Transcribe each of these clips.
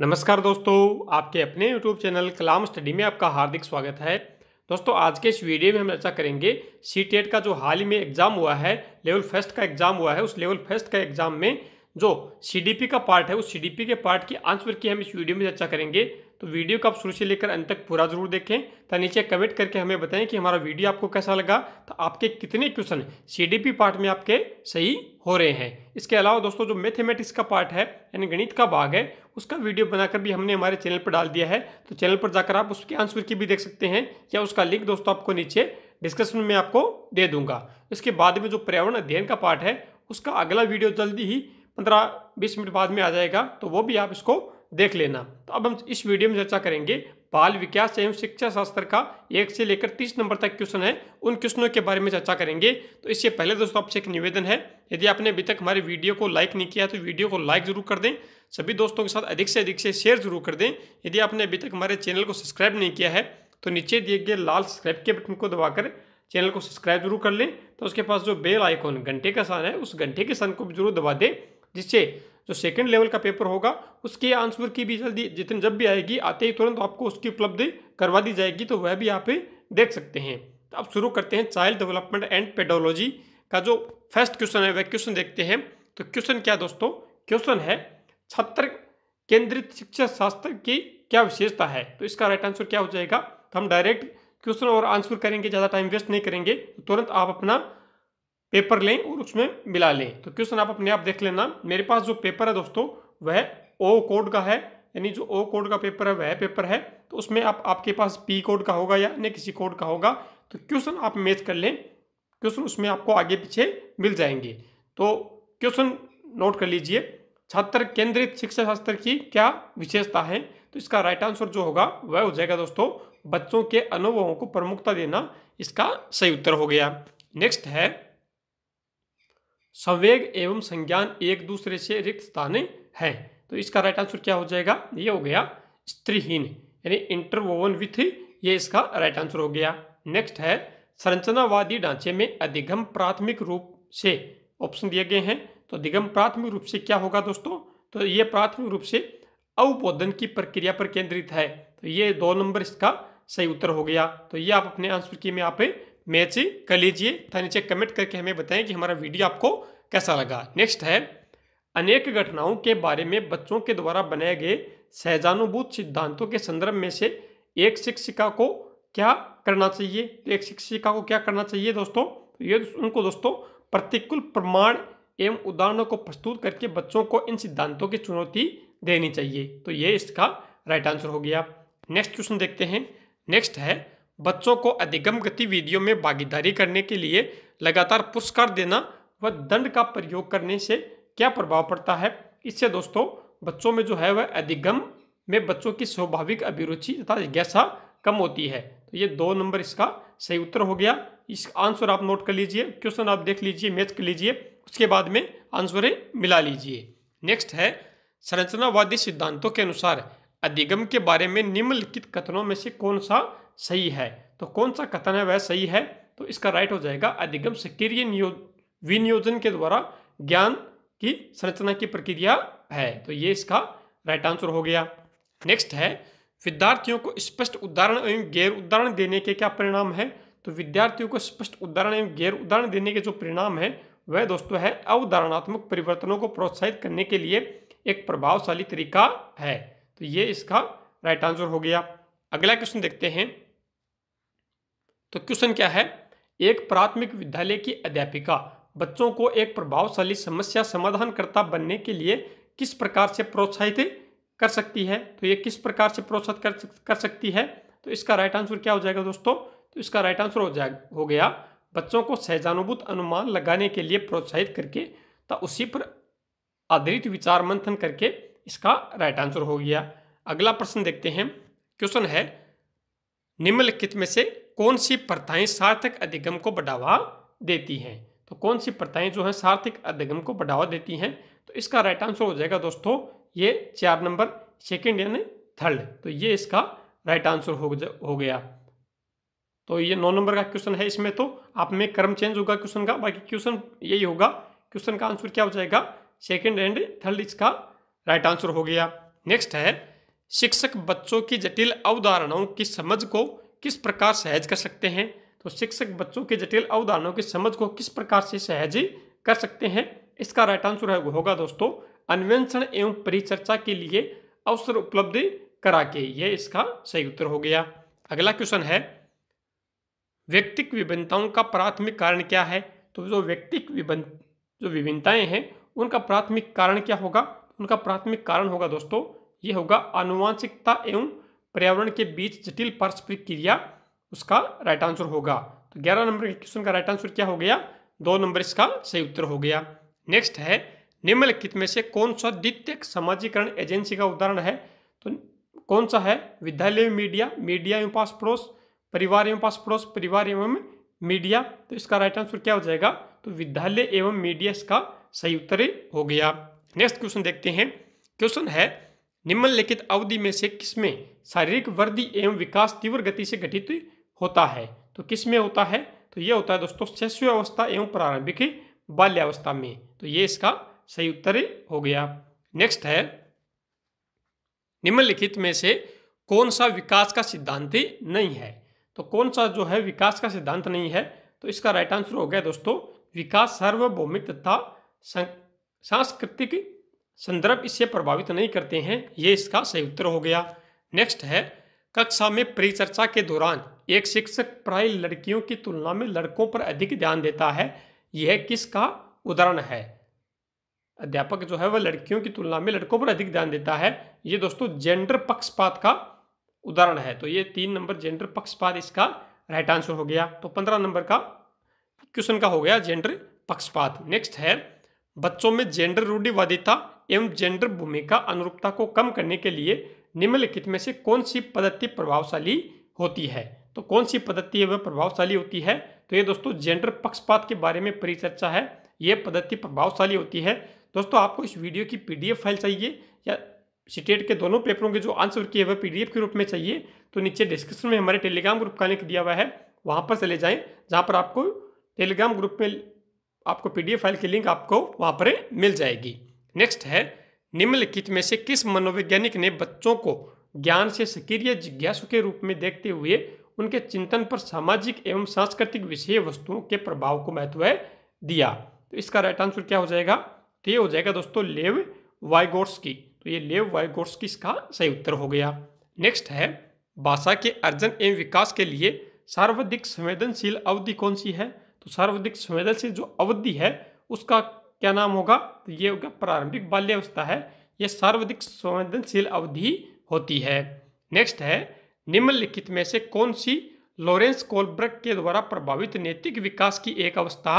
नमस्कार दोस्तों आपके अपने YouTube चैनल कलाम स्टडी में आपका हार्दिक स्वागत है दोस्तों आज के इस वीडियो में हम चर्चा करेंगे सी e का जो हाल ही में एग्ज़ाम हुआ है लेवल फर्स्ट का एग्ज़ाम हुआ है उस लेवल फर्स्ट का एग्ज़ाम में जो सी का पार्ट है उस सी के पार्ट की आंसर की हम इस वीडियो में चर्चा करेंगे तो वीडियो को आप शुरू से लेकर अंत तक पूरा जरूर देखें तो नीचे कमेंट करके हमें बताएं कि हमारा वीडियो आपको कैसा लगा तो आपके कितने क्वेश्चन सी पार्ट में आपके सही हो रहे हैं इसके अलावा दोस्तों जो मैथमेटिक्स का पार्ट है यानी गणित का भाग है उसका वीडियो बनाकर भी हमने हमारे चैनल पर डाल दिया है तो चैनल पर जाकर आप उसके आंसर की भी देख सकते हैं या उसका लिंक दोस्तों आपको नीचे डिस्क्रिप्शन में आपको दे दूंगा इसके बाद में जो पर्यावरण अध्ययन का पार्ट है उसका अगला वीडियो जल्दी ही पंद्रह बीस मिनट बाद में आ जाएगा तो वो भी आप इसको देख लेना तो अब हम इस वीडियो में चर्चा करेंगे बाल विकास एवं शिक्षा शास्त्र का एक से लेकर तीस नंबर तक क्वेश्चन है उन क्वेश्चनों के बारे में चर्चा करेंगे तो इससे पहले दोस्तों आपसे एक निवेदन है यदि आपने अभी तक हमारे वीडियो को लाइक नहीं किया तो वीडियो को लाइक जरूर कर दें सभी दोस्तों के साथ अधिक से अधिक से शेयर जरूर कर दें यदि आपने अभी तक हमारे चैनल को सब्सक्राइब नहीं किया है तो नीचे दिए गए लाल सब्सक्राइब के बटन को दबाकर चैनल को सब्सक्राइब जरूर कर लें तो उसके पास जो बेल आइकॉन घंटे का सान है उस घंटे के सान को भी जरूर दबा दें जिससे जो सेकंड लेवल का पेपर होगा उसके आंसर की भी जल्दी जितनी जब भी आएगी आते ही तुरंत आपको उसकी उपलब्धि करवा दी जाएगी तो वह भी आप देख सकते हैं तो अब शुरू करते हैं चाइल्ड डेवलपमेंट एंड पेडोलॉजी का जो फर्स्ट क्वेश्चन है वह क्वेश्चन देखते हैं तो क्वेश्चन क्या दोस्तों क्वेश्चन है छात्र केंद्रित शिक्षा शास्त्र की क्या विशेषता है तो इसका राइट आंसर क्या हो जाएगा तो हम डायरेक्ट क्वेश्चन और आंसर करेंगे ज़्यादा टाइम वेस्ट नहीं करेंगे तो तुरंत आप अपना पेपर लें और उसमें मिला लें तो क्वेश्चन आप अपने आप देख लेना मेरे पास जो पेपर है दोस्तों वह ओ कोड का है यानी जो ओ कोड का पेपर है वह पेपर है तो उसमें आप आपके पास पी कोड का होगा या अन्य किसी कोड का होगा तो क्वेश्चन आप मैच कर लें क्वेश्चन उसमें आपको आगे पीछे मिल जाएंगे तो क्वेश्चन नोट कर लीजिए छात्र केंद्रित शिक्षा शास्त्र की क्या विशेषता है तो इसका राइट आंसर जो होगा वह हो जाएगा दोस्तों बच्चों के अनुभवों को प्रमुखता देना इसका सही उत्तर हो गया नेक्स्ट है संवेग एवं संज्ञान एक दूसरे से रिक्त स्थाने है तो इसका राइट आंसर क्या हो जाएगा ये हो गया स्त्रीहीन यानी इंटरवोवन विथ ये इसका राइट आंसर हो गया नेक्स्ट है संरचनावादी ढांचे में अधिगम प्राथमिक रूप से ऑप्शन दिए गए हैं तो अधिगम प्राथमिक रूप से क्या होगा दोस्तों तो ये प्राथमिक रूप से अवबोधन की प्रक्रिया पर केंद्रित है तो ये दो नंबर इसका सही उत्तर हो गया तो ये आप अपने आंसर की में यहाँ मैच कर लीजिए था नीचे कमेंट करके हमें बताएं कि हमारा वीडियो आपको कैसा लगा नेक्स्ट है अनेक घटनाओं के बारे में बच्चों के द्वारा बनाए गए सहजानुभूत सिद्धांतों के संदर्भ में से एक शिक्षिका को क्या करना चाहिए तो एक शिक्षिका को क्या करना चाहिए दोस्तों तो ये उनको दोस्तों प्रतिकूल प्रमाण एवं उदाहरणों को प्रस्तुत करके बच्चों को इन सिद्धांतों की चुनौती देनी चाहिए तो ये इसका राइट आंसर हो गया नेक्स्ट क्वेश्चन देखते हैं नेक्स्ट है बच्चों को अधिगम गतिविधियों में भागीदारी करने के लिए लगातार पुरस्कार देना व दंड का प्रयोग करने से क्या प्रभाव पड़ता है इससे दोस्तों बच्चों में जो है वह अधिगम में बच्चों की स्वाभाविक अभिरुचि तथा जिज्ञासा कम होती है तो ये दो नंबर इसका सही उत्तर हो गया इस आंसर आप नोट कर लीजिए क्वेश्चन आप देख लीजिए मैच कर लीजिए उसके बाद में आंसरें मिला लीजिए नेक्स्ट है संरचनावादी सिद्धांतों के अनुसार अधिगम के बारे में निम्नलिखित कथनों में से कौन सा सही है तो कौन सा कथन है वह सही है तो इसका राइट हो जाएगा अधिगम सक्रिय नियो विनियोजन के द्वारा ज्ञान की संरचना की प्रक्रिया है तो ये इसका राइट आंसर हो गया नेक्स्ट है विद्यार्थियों को स्पष्ट उदाहरण एवं गैर उदाहरण देने के क्या परिणाम है तो विद्यार्थियों को स्पष्ट उदाहरण एवं गैर उदाहरण देने के जो परिणाम है वह दोस्तों है अवधारणात्मक परिवर्तनों को प्रोत्साहित करने के लिए एक प्रभावशाली तरीका है तो ये इसका राइट आंसर हो गया अगला क्वेश्चन देखते हैं तो क्वेश्चन क्या है एक प्राथमिक विद्यालय की अध्यापिका बच्चों को एक प्रभावशाली समस्या समाधानकर्ता बनने के लिए किस प्रकार से प्रोत्साहित कर सकती है तो ये किस प्रकार से प्रोत्साहित कर, कर सकती है तो इसका राइट आंसर क्या हो जाएगा दोस्तों तो इसका राइट आंसर हो जाए हो गया बच्चों को सहजानुभूत अनुमान लगाने के लिए प्रोत्साहित करके तो उसी पर आधारित विचार मंथन करके इसका राइट आंसर हो गया अगला प्रश्न देखते हैं क्वेश्चन है निम्नलिखित में से कौन सी प्रथाएं सार्थक अधिगम को बढ़ावा देती हैं तो कौन सी प्रथाएं जो है सार्थक अधिगम को बढ़ावा देती हैं तो इसका राइट आंसर हो जाएगा दोस्तों ये चार नंबर सेकेंड यानी थर्ड तो ये इसका राइट आंसर हो, हो गया तो ये नौ नंबर का क्वेश्चन है इसमें तो आप में क्रम चेंज होगा क्वेश्चन का बाकी क्वेश्चन यही होगा क्वेश्चन का आंसर क्या हो जाएगा सेकेंड एंड थर्ड इसका राइट आंसर हो गया नेक्स्ट है शिक्षक बच्चों की जटिल अवधारणाओं की समझ को किस प्रकार सहज कर सकते हैं तो शिक्षक बच्चों के जटिल अवधारणों की समझ को किस प्रकार से सहज कर सकते हैं इसका राइट आंसर होगा दोस्तों अन्वेषण एवं परिचर्चा के लिए अवसर उपलब्ध करा के ये इसका सही उत्तर हो गया अगला क्वेश्चन है व्यक्तिक विभिन्नताओं का प्राथमिक कारण क्या है तो जो व्यक्तिक विभिन्न जो विभिन्नताएं हैं उनका प्राथमिक कारण क्या होगा उनका प्राथमिक कारण होगा दोस्तों ये होगा आनुवांशिकता एवं पर्यावरण के बीच जटिल पारस्परिक क्रिया उसका राइट आंसर होगा तो ग्यारह नंबर के क्वेश्चन का राइट आंसर क्या हो गया दो नंबर इसका सही उत्तर हो गया नेक्स्ट है निम्नलिखित में से कौन सा द्वितीय समाजीकरण एजेंसी का उदाहरण है तो कौन सा है विद्यालय एवं मीडिया मीडिया एवं पास पड़ोस परिवार एवं पास पड़ोस परिवार एवं मीडिया तो इसका राइट आंसर क्या हो जाएगा तो विद्यालय एवं मीडिया इसका सही उत्तर हो गया नेक्स्ट क्वेश्चन देखते हैं क्वेश्चन है निम्नलिखित अवधि में से किसमें शारीरिक वृद्धि एवं विकास तीव्र गति से घटित होता है तो किसमें होता है तो यह होता है दोस्तों शैशव अवस्था एवं प्रारंभिक बाल्यावस्था में तो ये इसका सही उत्तर हो गया नेक्स्ट है निम्नलिखित में से कौन सा विकास का सिद्धांत नहीं है तो कौन सा जो है विकास का सिद्धांत नहीं है तो इसका राइट आंसर हो गया दोस्तों विकास सार्वभौमिक तथा सांस्कृतिक संदर्भ इससे प्रभावित नहीं करते हैं ये इसका सही उत्तर हो गया नेक्स्ट है कक्षा में परिचर्चा के दौरान एक शिक्षक प्राय लड़कियों की तुलना में लड़कों पर अधिक ध्यान देता है यह किसका उदाहरण है अध्यापक जो है वह लड़कियों की तुलना में लड़कों पर अधिक ध्यान देता है ये दोस्तों जेंडर पक्षपात का उदाहरण है तो ये तीन नंबर जेंडर पक्षपात इसका राइट आंसर हो गया तो पंद्रह नंबर का क्वेश्चन का हो गया जेंडर पक्षपात नेक्स्ट है बच्चों में जेंडर रूढ़िवादिता एवं जेंडर भूमिका अनुरूपता को कम करने के लिए निम्नलिखित में से कौन सी पद्धति प्रभावशाली होती है तो कौन सी पद्धति वह प्रभावशाली होती है तो ये दोस्तों जेंडर पक्षपात के बारे में परिचर्चा है ये पद्धति प्रभावशाली होती है दोस्तों आपको इस वीडियो की पीडीएफ फाइल चाहिए या स्टेट के दोनों पेपरों के जो आंसर किए हुए पीडीएफ के रूप में चाहिए तो नीचे डिस्क्रिप्शन में हमारे टेलीग्राम ग्रुप का लिंक दिया हुआ है वहाँ पर चले जाएँ जहाँ पर आपको टेलीग्राम ग्रुप में आपको पी फाइल की लिंक आपको वहाँ पर मिल जाएगी नेक्स्ट है निम्नलिखित में से किस मनोवैज्ञानिक ने बच्चों को ज्ञान से सक्रिय जिज्ञासु के रूप में देखते हुए उनके चिंतन पर सामाजिक एवं सांस्कृतिक विषय वस्तुओं के प्रभाव को महत्व दिया तो इसका राइट आंसर क्या हो जाएगा तो ये हो जाएगा दोस्तों लेव की तो ये लेव की इसका सही उत्तर हो गया नेक्स्ट है भाषा के अर्जन एवं विकास के लिए सर्वाधिक संवेदनशील अवधि कौन सी है तो सर्वाधिक संवेदनशील जो अवधि है उसका क्या नाम होगा तो ये होगा प्रारंभिक बाल्यावस्था है यह सर्वाधिक संवेदनशील अवधि होती है नेक्स्ट है निम्नलिखित में से कौन सी लॉरेंस कोलब्रक के द्वारा प्रभावित नैतिक विकास की एक अवस्था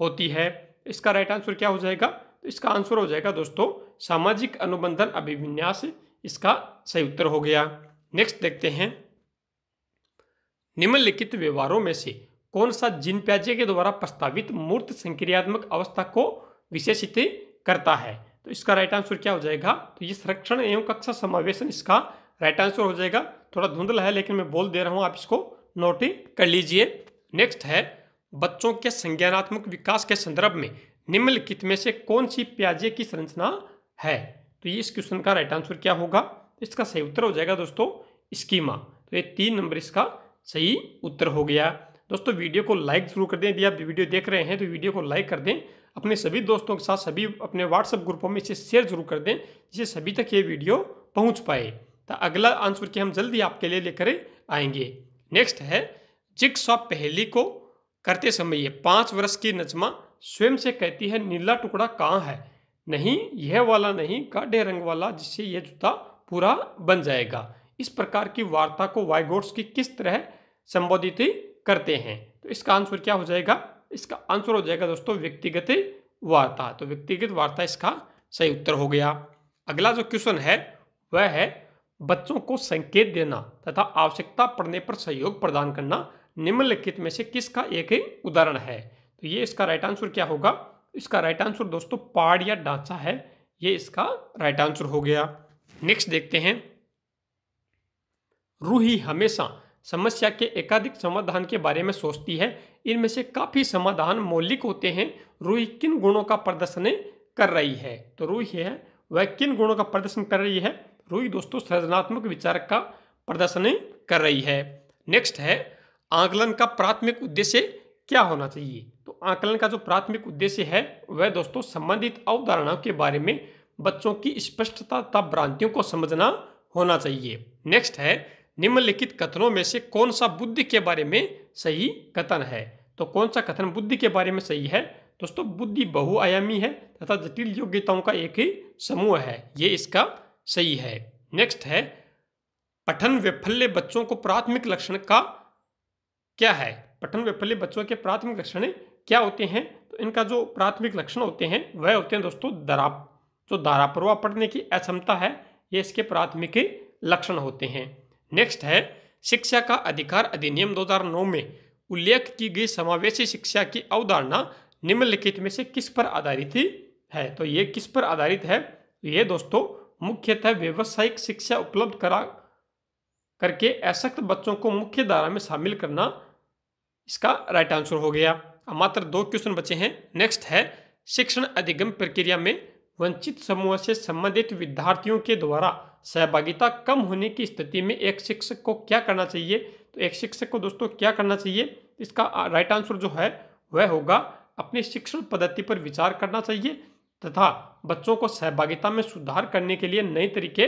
होती है इसका राइट आंसर क्या हो जाएगा तो इसका आंसर हो जाएगा दोस्तों सामाजिक अनुबंधन अभिविन्यास इसका सही उत्तर हो गया नेक्स्ट देखते हैं निम्नलिखित व्यवहारों में से कौन सा जिन प्याजे के द्वारा प्रस्तावित मूर्त संक्रियात्मक अवस्था को विशेषित करता है तो इसका राइट आंसर क्या हो जाएगा तो ये संरक्षण एवं कक्षा समावेशन इसका राइट आंसर हो जाएगा थोड़ा धुंधला है लेकिन मैं बोल दे रहा हूँ आप इसको नोट कर लीजिए नेक्स्ट है बच्चों के संज्ञानात्मक विकास के संदर्भ में निम्नलिखित में से कौन सी प्याजे की संरचना है तो ये इस क्वेश्चन का राइट आंसर क्या होगा इसका सही उत्तर हो जाएगा दोस्तों स्कीमा तो ये तीन नंबर इसका सही उत्तर हो गया दोस्तों वीडियो को लाइक जरूर कर दें यदि आप वीडियो देख रहे हैं तो वीडियो को लाइक कर दें अपने सभी दोस्तों के साथ सभी अपने व्हाट्सएप ग्रुपों में इसे शेयर जरूर कर दें जिससे सभी तक ये वीडियो पहुंच पाए तो अगला आंसर के हम जल्दी आपके लिए लेकर आएंगे नेक्स्ट है जिक्स ऑफ पहली को करते समय ये पाँच वर्ष की नजमा स्वयं से कहती है नीला टुकड़ा कहाँ है नहीं यह वाला नहीं गाढ़े रंग वाला जिससे यह जूता पूरा बन जाएगा इस प्रकार की वार्ता को वाइगोट्स की किस तरह संबोधित करते हैं तो इसका आंसर क्या हो जाएगा इसका आंसर हो जाएगा दोस्तों व्यक्तिगत वार्ता तो व्यक्तिगत वार्ता इसका सही उत्तर हो गया अगला जो क्वेश्चन है वह है बच्चों को संकेत देना तथा आवश्यकता पड़ने पर सहयोग प्रदान करना निम्नलिखित में से किसका एक ही उदाहरण है तो ये इसका राइट आंसर क्या होगा इसका राइट आंसर दोस्तों पहाड़ या ढांचा है ये इसका राइट आंसर हो गया नेक्स्ट देखते हैं रूही हमेशा समस्या के एकाधिक समाधान के बारे में सोचती है इनमें से काफ़ी समाधान मौलिक होते हैं रूही किन गुणों का प्रदर्शन कर रही है तो रूही है वह किन गुणों का प्रदर्शन कर रही है रूही दोस्तों सृजनात्मक विचार का प्रदर्शन कर रही है नेक्स्ट है आंकलन का प्राथमिक उद्देश्य क्या होना चाहिए तो आंकलन का जो प्राथमिक उद्देश्य है वह दोस्तों संबंधित अवधारणाओं के बारे में बच्चों की स्पष्टता तथा भ्रांतियों को समझना होना चाहिए नेक्स्ट है निम्नलिखित कथनों में से कौन सा बुद्धि के बारे में सही कथन है तो कौन सा कथन बुद्धि के बारे में सही है दोस्तों बुद्धि बहुआयामी है तथा जटिल योग्यताओं का एक ही समूह है ये इसका सही है नेक्स्ट है पठन वैफल्य बच्चों को प्राथमिक लक्षण का क्या है पठन वैफल्य बच्चों के प्राथमिक लक्षण क्या होते हैं तो इनका जो प्राथमिक लक्षण होते हैं वह होते हैं दोस्तों दरा जो दारापरवा पढ़ने की असमता है ये इसके प्राथमिक लक्षण होते हैं नेक्स्ट है शिक्षा का अधिकार अधिनियम 2009 में उल्लेख की गई समावेशी शिक्षा की अवधारणा निम्नलिखित में से किस पर आधारित है तो ये किस पर आधारित है ये दोस्तों मुख्यतः व्यवसायिक शिक्षा उपलब्ध करा करके अशक्त बच्चों को मुख्य धारा में शामिल करना इसका राइट आंसर हो गया अब मात्र दो क्वेश्चन बचे हैं नेक्स्ट है शिक्षण अधिगम प्रक्रिया में वंचित समूह से संबंधित विद्यार्थियों के द्वारा सहभागिता कम होने की स्थिति में एक शिक्षक को क्या करना चाहिए तो एक शिक्षक को दोस्तों क्या करना चाहिए इसका राइट आंसर जो है वह होगा अपनी शिक्षण पद्धति पर विचार करना चाहिए तथा बच्चों को सहभागिता में सुधार करने के लिए नए तरीके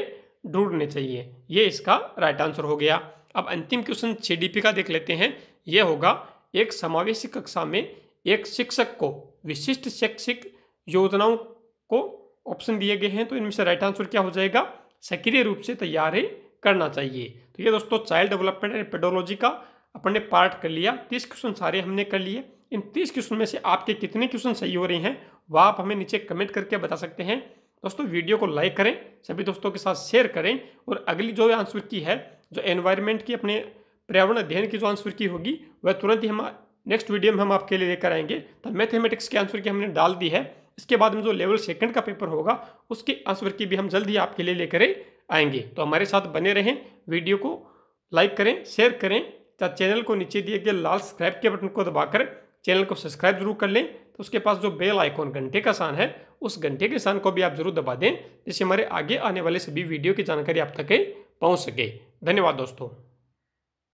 ढूंढने चाहिए ये इसका राइट आंसर हो गया अब अंतिम क्वेश्चन सीडीपी का देख लेते हैं यह होगा एक समावेशी कक्षा में एक शिक्षक को विशिष्ट शैक्षिक योजनाओं को ऑप्शन दिए गए हैं तो इनमें से राइट आंसर क्या हो जाएगा सक्रिय रूप से तैयारी करना चाहिए तो ये दोस्तों चाइल्ड डेवलपमेंट एंड पेडोलॉजी का अपन ने पार्ट कर लिया तीस क्वेश्चन सारे हमने कर लिए इन तीस क्वेश्चन में से आपके कितने क्वेश्चन सही हो रहे हैं वह आप हमें नीचे कमेंट करके बता सकते हैं दोस्तों वीडियो को लाइक करें सभी दोस्तों के साथ शेयर करें और अगली जो आंसर की है जो एनवायरमेंट की अपने पर्यावरण अध्ययन की जो आंसर की होगी वह तुरंत ही हम नेक्स्ट वीडियो में हम आपके लिए लेकर आएंगे तो मैथमेटिक्स के आंसर की हमने डाल दी है इसके बाद में जो लेवल सेकंड का पेपर होगा उसके आंसर की भी हम जल्द ही आपके लिए लेकर आएंगे तो हमारे साथ बने रहें वीडियो को लाइक करें शेयर करें या चैनल को नीचे दिए गए लाल सब्सक्राइब के बटन को दबाकर चैनल को सब्सक्राइब जरूर कर लें तो उसके पास जो बेल आइकॉन घंटे का सान है उस घंटे के सान को भी आप जरूर दबा दें जिससे हमारे आगे आने वाले सभी वीडियो की जानकारी आप तक पहुँच सके धन्यवाद दोस्तों